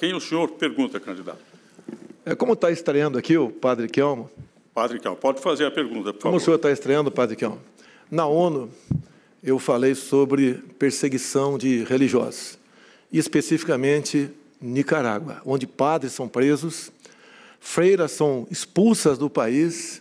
Quem o senhor pergunta, candidato? É, como está estreando aqui o padre Kelmo? Padre Kelmo, pode fazer a pergunta, por como favor. Como o senhor está estreando, padre Kelmo? Na ONU, eu falei sobre perseguição de religiosos, e especificamente Nicarágua, onde padres são presos, freiras são expulsas do país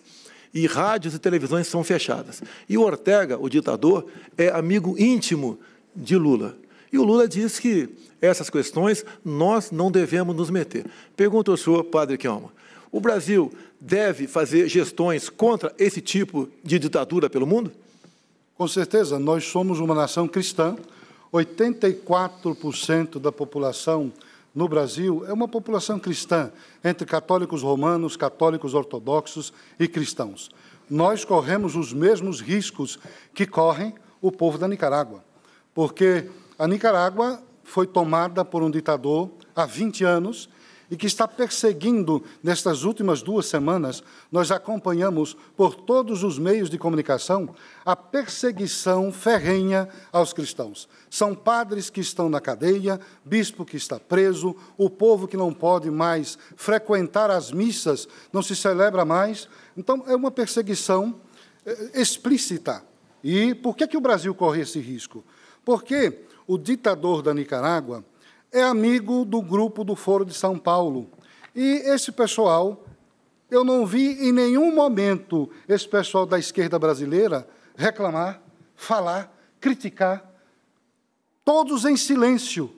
e rádios e televisões são fechadas. E o Ortega, o ditador, é amigo íntimo de Lula. E o Lula diz que essas questões nós não devemos nos meter. Pergunta ao senhor, padre Kelma, o Brasil deve fazer gestões contra esse tipo de ditadura pelo mundo? Com certeza, nós somos uma nação cristã. 84% da população no Brasil é uma população cristã, entre católicos romanos, católicos ortodoxos e cristãos. Nós corremos os mesmos riscos que correm o povo da Nicarágua, porque a Nicarágua foi tomada por um ditador há 20 anos e que está perseguindo nestas últimas duas semanas, nós acompanhamos por todos os meios de comunicação a perseguição ferrenha aos cristãos. São padres que estão na cadeia, bispo que está preso, o povo que não pode mais frequentar as missas, não se celebra mais. Então, é uma perseguição eh, explícita. E por que, que o Brasil corre esse risco? Porque o ditador da Nicarágua é amigo do grupo do Foro de São Paulo. E esse pessoal, eu não vi em nenhum momento esse pessoal da esquerda brasileira reclamar, falar, criticar. Todos em silêncio.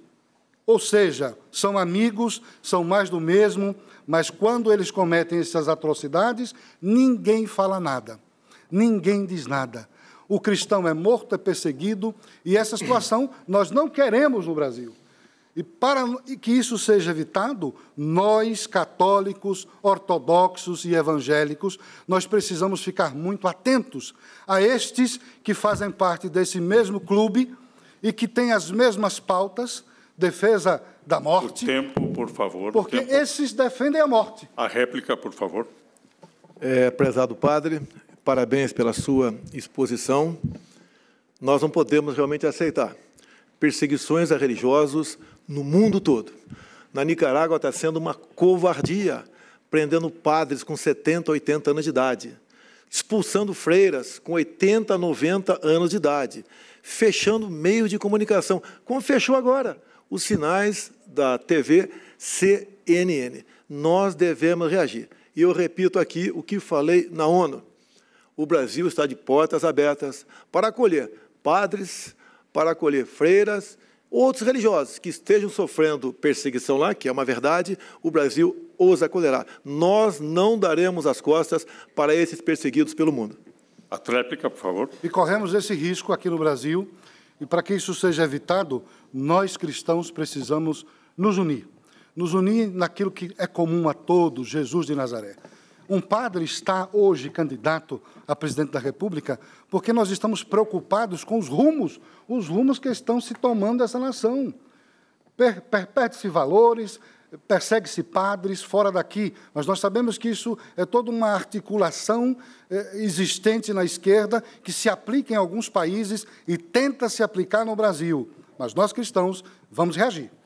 Ou seja, são amigos, são mais do mesmo, mas quando eles cometem essas atrocidades, ninguém fala nada, ninguém diz nada o cristão é morto, é perseguido, e essa situação nós não queremos no Brasil. E para que isso seja evitado, nós, católicos, ortodoxos e evangélicos, nós precisamos ficar muito atentos a estes que fazem parte desse mesmo clube e que têm as mesmas pautas, defesa da morte. O tempo, por favor. Porque tempo. esses defendem a morte. A réplica, por favor. É, prezado padre, parabéns pela sua exposição. Nós não podemos realmente aceitar perseguições a religiosos no mundo todo. Na Nicarágua está sendo uma covardia, prendendo padres com 70, 80 anos de idade, expulsando freiras com 80, 90 anos de idade, fechando meios de comunicação, como fechou agora os sinais da TV CNN. Nós devemos reagir. E eu repito aqui o que falei na ONU o Brasil está de portas abertas para acolher padres, para acolher freiras, outros religiosos que estejam sofrendo perseguição lá, que é uma verdade, o Brasil os acolherá. Nós não daremos as costas para esses perseguidos pelo mundo. A tréplica, por favor. E corremos esse risco aqui no Brasil, e para que isso seja evitado, nós cristãos precisamos nos unir. Nos unir naquilo que é comum a todos, Jesus de Nazaré. Um padre está hoje candidato a presidente da República porque nós estamos preocupados com os rumos, os rumos que estão se tomando essa nação. Per Perpete-se valores, persegue-se padres fora daqui, mas nós sabemos que isso é toda uma articulação eh, existente na esquerda que se aplica em alguns países e tenta se aplicar no Brasil. Mas nós cristãos vamos reagir.